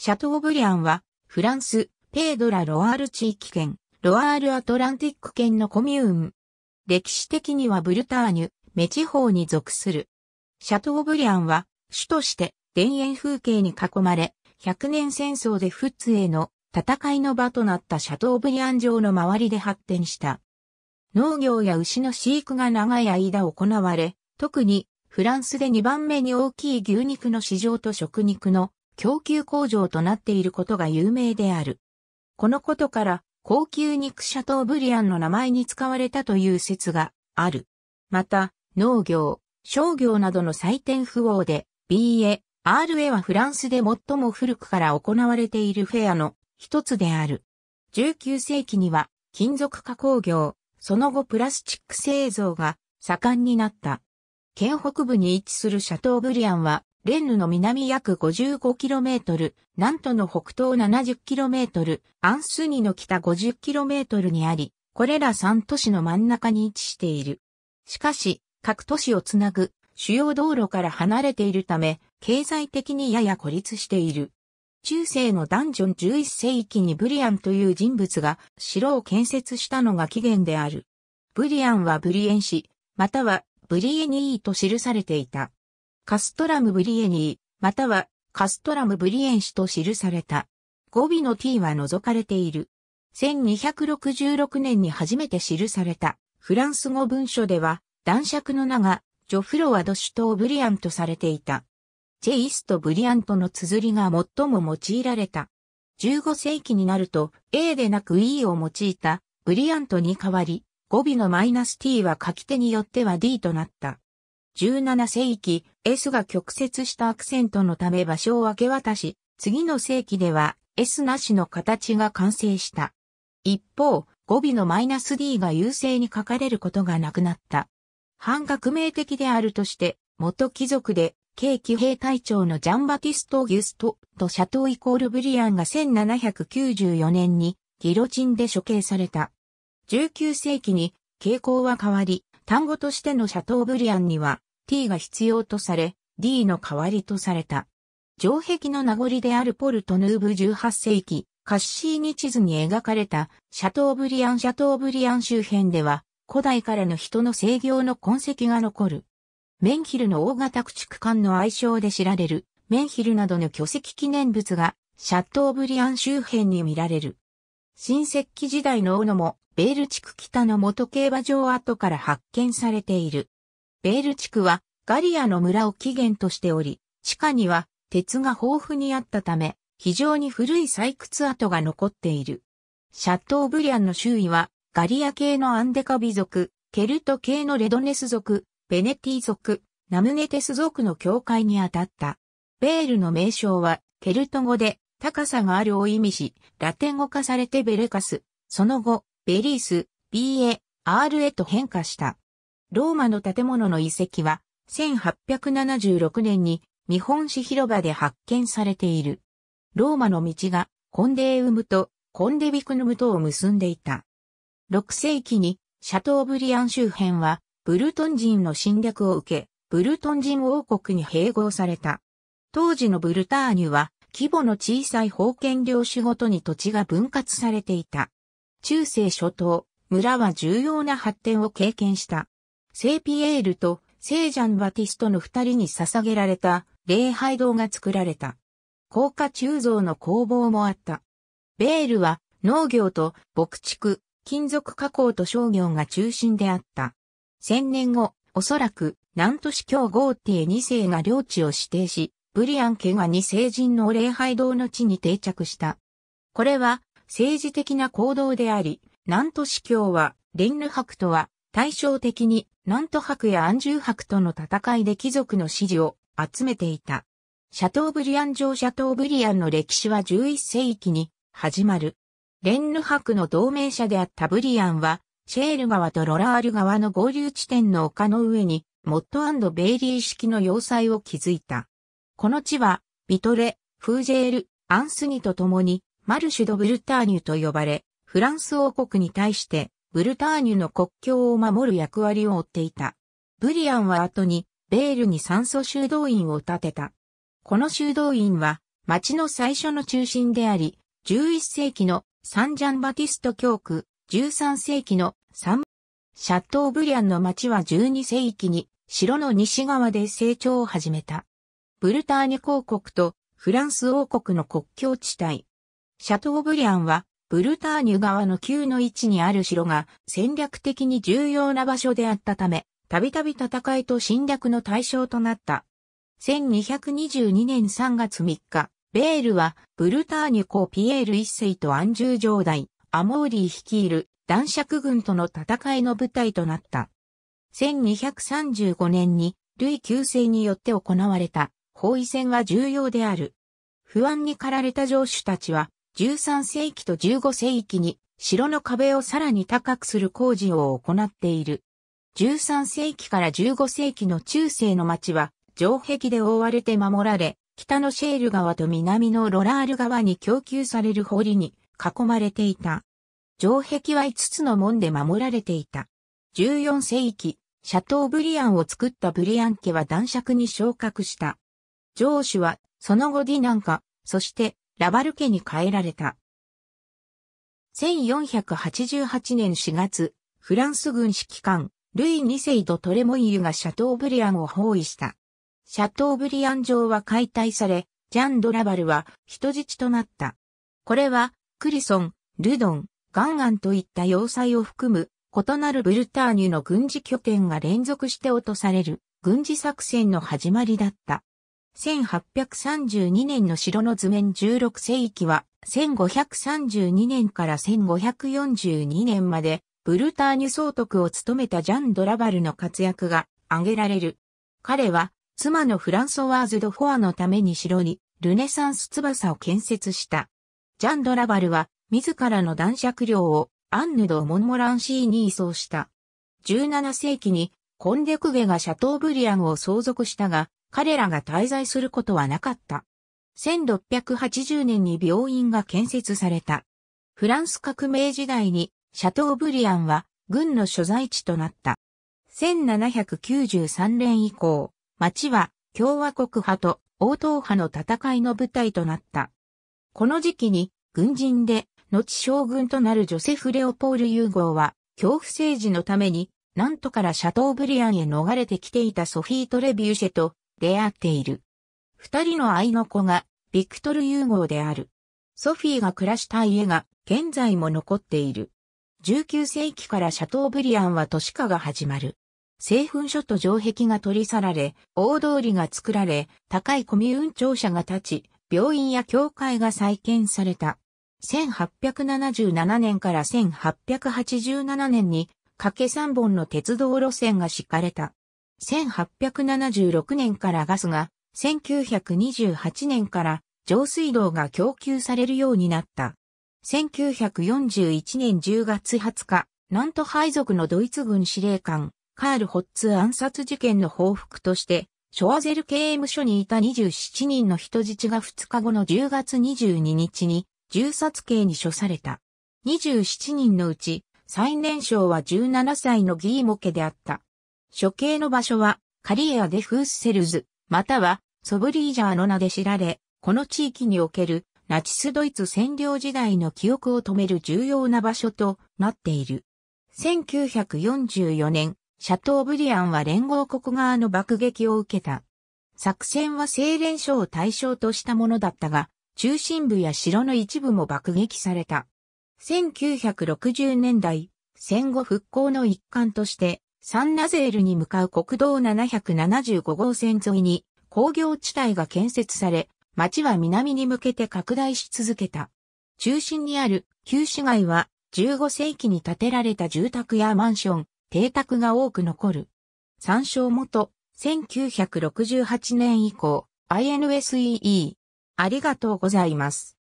シャトーブリアンは、フランス、ペードラ・ロアール地域圏、ロアール・アトランティック圏のコミューン。歴史的にはブルターニュ、メ地方に属する。シャトーブリアンは、主として田園風景に囲まれ、百年戦争でフッツへの戦いの場となったシャトーブリアン城の周りで発展した。農業や牛の飼育が長い間行われ、特にフランスで2番目に大きい牛肉の市場と食肉の供給工場となっていることが有名である。このことから、高級肉シャトーブリアンの名前に使われたという説がある。また、農業、商業などの採点不応で、BA、RA はフランスで最も古くから行われているフェアの一つである。19世紀には金属加工業、その後プラスチック製造が盛んになった。県北部に位置するシャトーブリアンはレンヌの南約 55km、南都トの北東 70km、アンスニの北 50km にあり、これら3都市の真ん中に位置している。しかし、各都市をつなぐ主要道路から離れているため、経済的にやや孤立している。中世のダンジョン11世紀にブリアンという人物が城を建設したのが起源である。ブリアンはブリエン氏、またはブリエニーと記されていた。カストラム・ブリエニー、またはカストラム・ブリエン氏と記された。語尾の t は除かれている。1266年に初めて記されたフランス語文書では、男爵の名がジョフロワ・ドシュトー・ブリアンとされていた。チェイスとブリアントの綴りが最も用いられた。15世紀になると A でなく E を用いたブリアントに代わり、語尾のマイナス t は書き手によっては D となった。17世紀、S が曲折したアクセントのため場所を明け渡し、次の世紀では S なしの形が完成した。一方、語尾のマイナス D が優勢に書かれることがなくなった。反革命的であるとして、元貴族で、軽騎兵隊長のジャンバティスト・ギュストとシャトーイコール・ブリアンが1794年にギロチンで処刑された。19世紀に傾向は変わり、単語としてのシャトーブリアンには t が必要とされ、d の代わりとされた。城壁の名残であるポルトヌーブ18世紀、カッシーニ地図に描かれたシャトーブリアンシャトーブリアン周辺では、古代からの人の制御の痕跡が残る。メンヒルの大型駆逐艦の愛称で知られる、メンヒルなどの巨石記念物が、シャトーブリアン周辺に見られる。新石器時代の斧も、ベール地区北の元競馬場跡から発見されている。ベール地区はガリアの村を起源としており、地下には鉄が豊富にあったため、非常に古い採掘跡が残っている。シャットーブリアンの周囲は、ガリア系のアンデカビ族、ケルト系のレドネス族、ベネティ族、ナムネテス族の境界にあたった。ベールの名称は、ケルト語で、高さがあるを意味し、ラテン語化されてベレカス、その後、ベリース、BA、RA と変化した。ローマの建物の遺跡は、1876年に日本市広場で発見されている。ローマの道がコンデーウムとコンデビクヌムとを結んでいた。6世紀にシャトーブリアン周辺はブルトン人の侵略を受け、ブルトン人王国に併合された。当時のブルターニュは規模の小さい封建領主ごとに土地が分割されていた。中世初頭、村は重要な発展を経験した。セイピエールとセイジャン・バティストの二人に捧げられた礼拝堂が作られた。高架鋳造の工房もあった。ベールは農業と牧畜、金属加工と商業が中心であった。千年後、おそらく、南都市教ゴーティエ2世が領地を指定し、ブリアン家が二成人の礼拝堂の地に定着した。これは、政治的な行動であり、南都市教は、レンヌ博とは、対照的に南都伯や安住伯との戦いで貴族の支持を集めていた。シャトーブリアン上シャトーブリアンの歴史は11世紀に始まる。レンヌ伯の同盟者であったブリアンは、シェール川とロラール川の合流地点の丘の上に、モッドベイリー式の要塞を築いた。この地は、ビトレ、フージェール、アンスニと共に、マルシュド・ブルターニュと呼ばれ、フランス王国に対してブルターニュの国境を守る役割を負っていた。ブリアンは後に、ベールに酸素修道院を建てた。この修道院は、町の最初の中心であり、11世紀のサンジャンバティスト教区、13世紀のサン、シャットーブリアンの町は12世紀に、城の西側で成長を始めた。ブルターニュ公国とフランス王国の国境地帯。シャトーブリアンはブルターニュ川の旧の位置にある城が戦略的に重要な場所であったため、たびたび戦いと侵略の対象となった。1222年3月3日、ベールはブルターニュ公ピエール一世と安住城代、アモーリー率いる男爵軍との戦いの舞台となった。1235年にルイ旧世によって行われた包囲戦は重要である。不安に駆られた城主たちは13世紀と15世紀に城の壁をさらに高くする工事を行っている。13世紀から15世紀の中世の町は城壁で覆われて守られ、北のシェール川と南のロラール川に供給される堀に囲まれていた。城壁は5つの門で守られていた。14世紀、シャトーブリアンを作ったブリアン家は男爵に昇格した。城主は、その後ディナンカ、そしてラバル家に変えられた。1488年4月、フランス軍指揮官、ルイ・ニセイド・トレモイユがシャトーブリアンを包囲した。シャトーブリアン城は解体され、ジャン・ドラバルは人質となった。これは、クリソン、ルドン、ガンガンといった要塞を含む、異なるブルターニュの軍事拠点が連続して落とされる、軍事作戦の始まりだった。1832年の城の図面16世紀は、1532年から1542年まで、ブルターニュ総督を務めたジャン・ドラバルの活躍が挙げられる。彼は、妻のフランソワーズ・ド・フォアのために城に、ルネサンス翼を建設した。ジャン・ドラバルは、自らの男爵領を、アンヌ・ド・モンモランシーに移送した。17世紀に、コンデクゲがシャトーブリアンを相続したが、彼らが滞在することはなかった。1680年に病院が建設された。フランス革命時代にシャトーブリアンは軍の所在地となった。1793年以降、町は共和国派と王党派の戦いの舞台となった。この時期に軍人で後将軍となるジョセフ・レオポール・ユーゴーは恐怖政治のために、なんとからシャトーブリアンへ逃れてきていたソフィー・トレビューシェと出会っている。二人の愛の子が、ビクトル融合である。ソフィーが暮らした家が、現在も残っている。19世紀からシャトーブリアンは都市化が始まる。製粉所と城壁が取り去られ、大通りが作られ、高いコミューン庁舎が建ち、病院や教会が再建された。1877年から1887年に、かけ3本の鉄道路線が敷かれた。1876年からガスが、1928年から上水道が供給されるようになった。1941年10月20日、南都配属のドイツ軍司令官、カール・ホッツ暗殺事件の報復として、ショアゼル刑務所にいた27人の人質が2日後の10月22日に銃殺刑に処された。27人のうち最年少は17歳のギーモケであった。処刑の場所は、カリエア・デ・フースセルズ、または、ソブリージャーの名で知られ、この地域における、ナチスドイツ占領時代の記憶を止める重要な場所となっている。1944年、シャトーブリアンは連合国側の爆撃を受けた。作戦は精錬所を対象としたものだったが、中心部や城の一部も爆撃された。1960年代、戦後復興の一環として、サンナゼールに向かう国道775号線沿いに工業地帯が建設され、町は南に向けて拡大し続けた。中心にある旧市街は15世紀に建てられた住宅やマンション、邸宅が多く残る。参照元、1968年以降、INSEE。ありがとうございます。